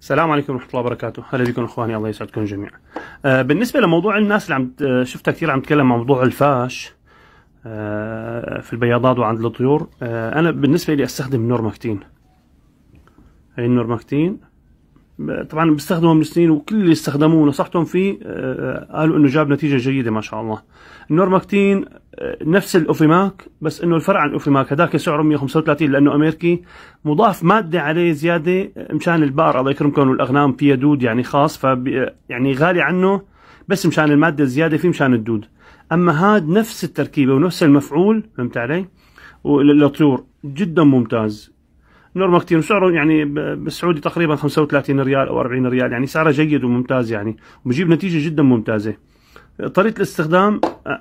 السلام عليكم ورحمه الله وبركاته هلا بكم اخواني الله يسعدكم جميعا آه بالنسبه لموضوع الناس اللي عم آه، شفتها كثير عم تتكلم عن موضوع الفاش آه، في البياضات وعند الطيور آه، انا بالنسبه لي استخدم نورماكتين هي النورماكتين طبعا بيستخدموا من سنين وكل اللي استخدموه ونصحتهم فيه آه، آه، قالوا انه جاب نتيجه جيده ما شاء الله النورماكتين آه، نفس الاوفيماك بس انه الفرع عن الاوفيماك هذاك سعره 135 لانه امريكي مضاف ماده عليه زياده مشان البقر الله يكرمكم والاغنام فيها دود يعني خاص ف يعني غالي عنه بس مشان الماده الزياده فيه مشان الدود اما هذا نفس التركيبه ونفس المفعول فهمت علي؟ وللطيور جدا ممتاز نورما كثير وسعره يعني بالسعودي تقريبا 35 ريال او 40 ريال يعني سعره جيد وممتاز يعني وبجيب نتيجه جدا ممتازه طريقه الاستخدام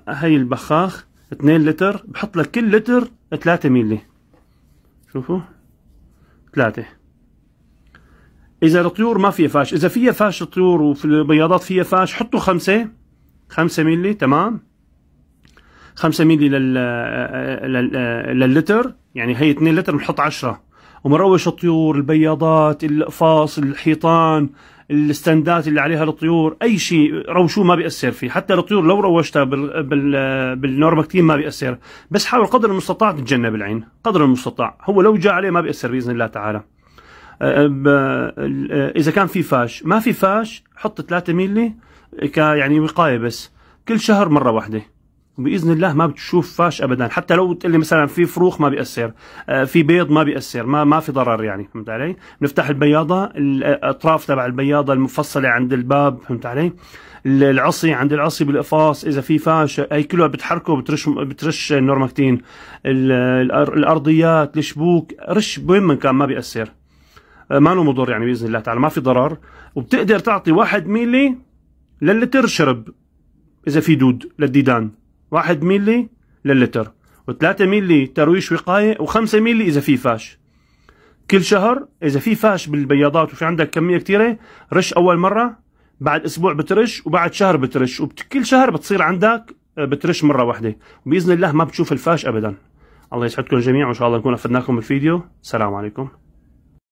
هي البخاخ 2 لتر بحط لك كل لتر 3 ميلي شوفوا 3 اذا الطيور ما فيها فاش اذا فيها فاش الطيور وفي البياضات فيها فاش حطوا 5 5 ميلي تمام 5 مللي لل لللتر يعني هي 2 لتر بنحط 10 ومروش الطيور البياضات الأقفاص الحيطان الستاندات اللي عليها الطيور اي شيء روشوه ما بياثر فيه حتى الطيور لو روشتها بال بال بالنورماكتين ما بياثر بس حاول قدر المستطاع تتجنب العين قدر المستطاع هو لو جاء عليه ما بياثر باذن الله تعالى أه، أه، أه، اذا كان في فاش ما في فاش حط 3 ك يعني وقايه بس كل شهر مره واحده باذن الله ما بتشوفهاش ابدا حتى لو تقول لي مثلا في فروخ ما بياثر آه، في بيض ما بياثر ما ما في ضرر يعني فهمت علي بنفتح البياضه الاطراف تبع البياضه المفصله عند الباب فهمت علي العصي عند العصي بالقفاص اذا في فاش هي كلها بتحركه بترش بترش النورماكتين الارضيات الشبوك رش وين من كان ما بياثر آه، ما له مضر يعني باذن الله تعالى ما في ضرر وبتقدر تعطي واحد ميلي للتر شرب اذا في دود للديدان 1 ميلي للتر و3 ميلي ترويش وقايه و5 ميلي اذا في فاش كل شهر اذا في فاش بالبياضات وفي عندك كميه كثيره رش اول مره بعد اسبوع بترش وبعد شهر بترش وكل شهر بتصير عندك آه، بترش مره واحده وباذن الله ما بتشوف الفاش ابدا الله يسعدكم جميعا وان شاء الله نكون افدناكم بالفيديو السلام عليكم